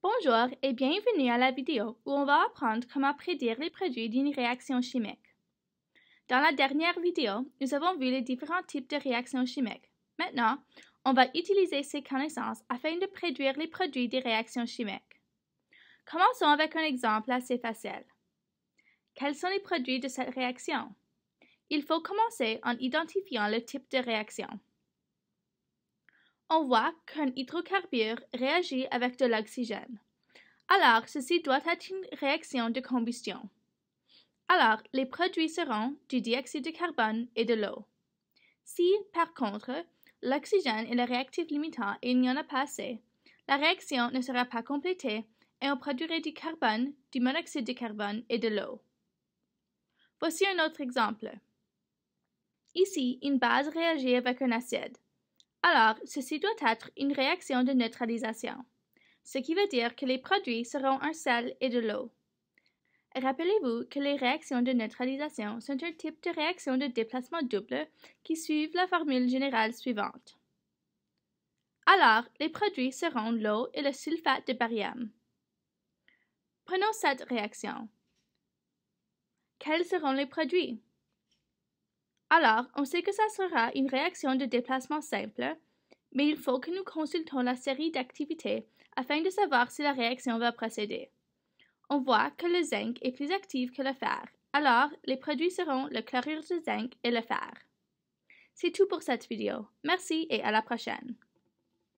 Bonjour et bienvenue à la vidéo où on va apprendre comment prédire les produits d'une réaction chimique. Dans la dernière vidéo, nous avons vu les différents types de réactions chimiques. Maintenant, on va utiliser ces connaissances afin de prédire les produits des réactions chimiques. Commençons avec un exemple assez facile. Quels sont les produits de cette réaction? Il faut commencer en identifiant le type de réaction on voit qu'un hydrocarbure réagit avec de l'oxygène. Alors, ceci doit être une réaction de combustion. Alors, les produits seront du dioxyde de carbone et de l'eau. Si, par contre, l'oxygène est le réactif limitant et il n'y en a pas assez, la réaction ne sera pas complétée et on produirait du carbone, du monoxyde de carbone et de l'eau. Voici un autre exemple. Ici, une base réagit avec un acide. Alors, ceci doit être une réaction de neutralisation, ce qui veut dire que les produits seront un sel et de l'eau. Rappelez-vous que les réactions de neutralisation sont un type de réaction de déplacement double qui suivent la formule générale suivante. Alors, les produits seront l'eau et le sulfate de barium. Prenons cette réaction. Quels seront les produits? Alors, on sait que ça sera une réaction de déplacement simple, mais il faut que nous consultons la série d'activités afin de savoir si la réaction va procéder. On voit que le zinc est plus actif que le fer, alors les produits seront le chlorure de zinc et le fer. C'est tout pour cette vidéo. Merci et à la prochaine.